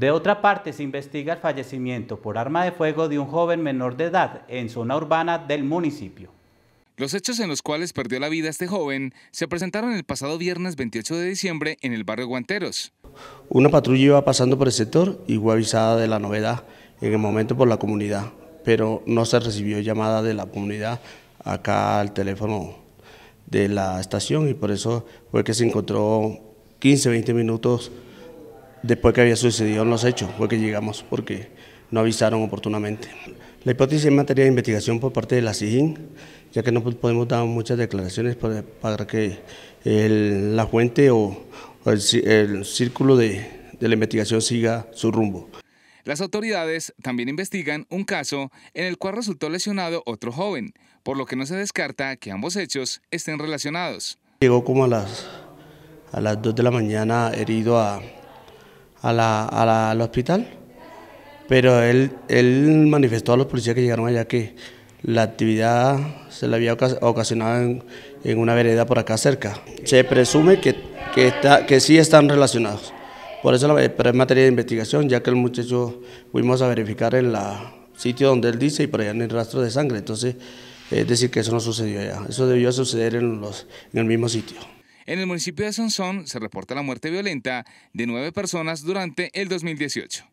De otra parte, se investiga el fallecimiento por arma de fuego de un joven menor de edad en zona urbana del municipio. Los hechos en los cuales perdió la vida este joven se presentaron el pasado viernes 28 de diciembre en el barrio Guanteros. Una patrulla iba pasando por el sector y fue avisada de la novedad en el momento por la comunidad, pero no se recibió llamada de la comunidad acá al teléfono de la estación y por eso fue que se encontró 15, 20 minutos después que había sucedido los hechos, fue que llegamos porque no avisaron oportunamente. La hipótesis en materia de investigación por parte de la SIGIN, ya que no podemos dar muchas declaraciones para, que la fuente o, el, círculo de, de la investigación siga su rumbo. Las autoridades también investigan un caso en el cual resultó lesionado otro joven, por lo que no se descarta que ambos hechos estén relacionados. Llegó como a las, a las 2 de la mañana herido a, a la, a la, al hospital, pero él, él manifestó a los policías que llegaron allá que la actividad se le había ocasionado en, una vereda por acá cerca. Se presume que, está, que sí están relacionados. Por eso, pero es materia de investigación, ya que el muchacho fuimos a verificar en el sitio donde él dice y por allá no hay rastro de sangre. Entonces, es decir, que eso no sucedió allá. Eso debió suceder en, los, en el mismo sitio. En el municipio de Sonsón se reporta la muerte violenta de nueve personas durante el 2018.